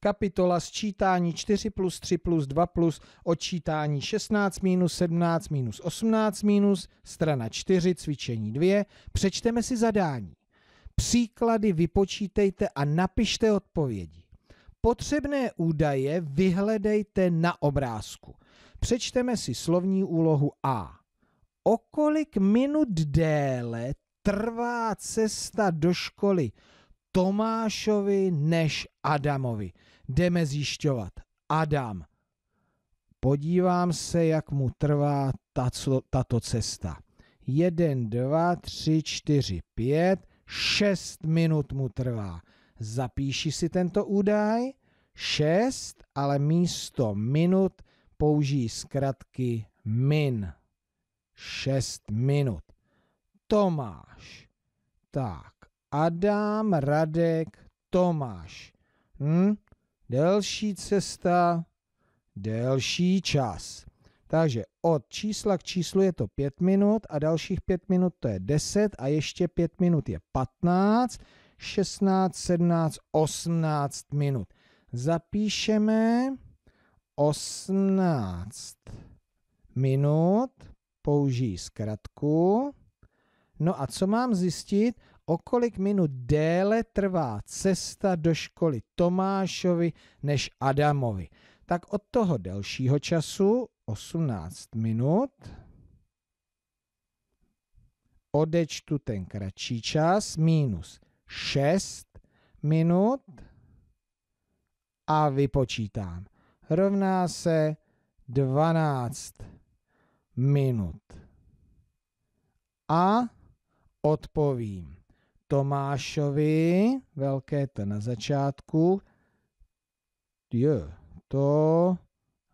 kapitola sčítání 4 plus 3 plus 2 plus odčítání 16 minus 17 minus 18 minus, strana 4, cvičení 2. Přečteme si zadání. Příklady vypočítejte a napište odpovědi. Potřebné údaje vyhledejte na obrázku. Přečteme si slovní úlohu A. O kolik minut déle trvá cesta do školy Tomášovi než Adamovi. Jdeme zjišťovat. Adam. Podívám se, jak mu trvá tato, tato cesta. Jeden, dva, tři, čtyři, pět, šest minut mu trvá. Zapíši si tento údaj. Šest, ale místo minut použij zkratky min. Šest minut. Tomáš. Tak. Adam, Radek, Tomáš. Hm? Delší cesta, delší čas. Takže od čísla k číslu je to 5 minut a dalších 5 minut to je 10 a ještě 5 minut je 15, 16, 17, 18 minut. Zapíšeme 18 minut, použijí zkratku. No a co mám zjistit? o kolik minut déle trvá cesta do školy Tomášovi než Adamovi. Tak od toho delšího času, 18 minut, odečtu ten kratší čas, minus 6 minut a vypočítám. Rovná se 12 minut. A odpovím. Tomášovi, velké T na začátku, Jo, to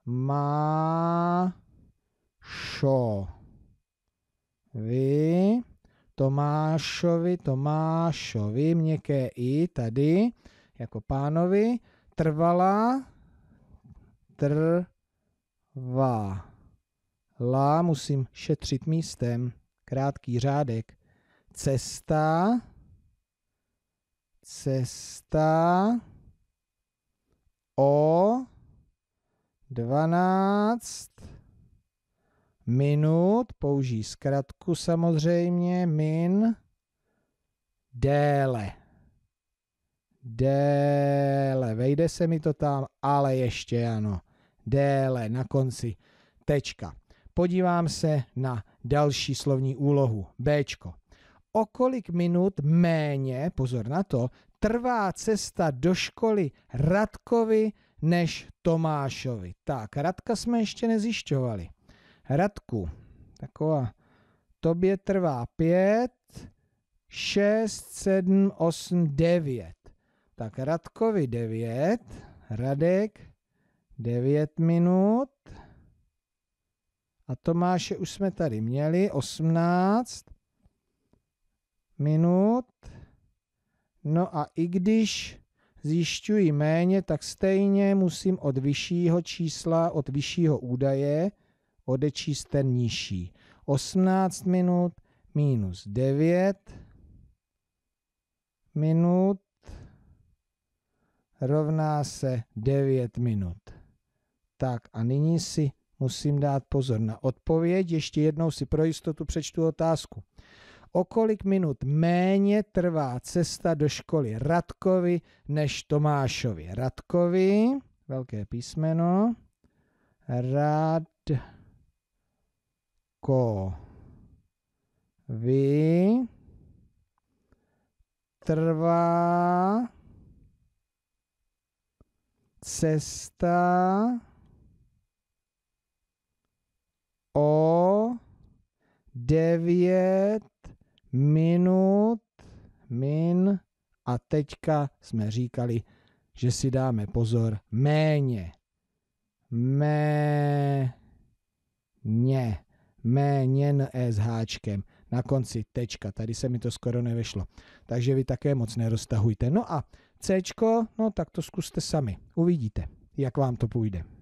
má šo. Vy, Tomášovi, Tomášovi, měkké i tady, jako pánovi, trvala, trvá. La musím šetřit místem, krátký řádek. Cesta, cesta o 12 minut, použij zkratku samozřejmě, min, déle. Déle, vejde se mi to tam, ale ještě ano, déle, na konci, tečka. Podívám se na další slovní úlohu, Bčko o kolik minut méně, pozor na to, trvá cesta do školy Radkovi než Tomášovi. Tak, Radka jsme ještě nezjišťovali. Radku, taková, tobě trvá 5, 6, 7, 8, 9. Tak Radkovi 9, Radek 9 minut. A Tomáše už jsme tady měli, 18 minut. No a i když zjišťuji méně, tak stejně musím od vyššího čísla, od vyššího údaje odečíst ten nižší. 18 minut minus 9 minut rovná se 9 minut. Tak a nyní si musím dát pozor na odpověď. Ještě jednou si pro jistotu přečtu otázku o kolik minut méně trvá cesta do školy Radkovi než Tomášovi. Radkovi, velké písmeno, vy, trvá cesta o devět minut, min a teďka jsme říkali, že si dáme pozor méně. Mé, ně, méně e s háčkem. Na konci tečka, tady se mi to skoro nevešlo. Takže vy také moc neroztahujte. No a C, no tak to zkuste sami. Uvidíte, jak vám to půjde.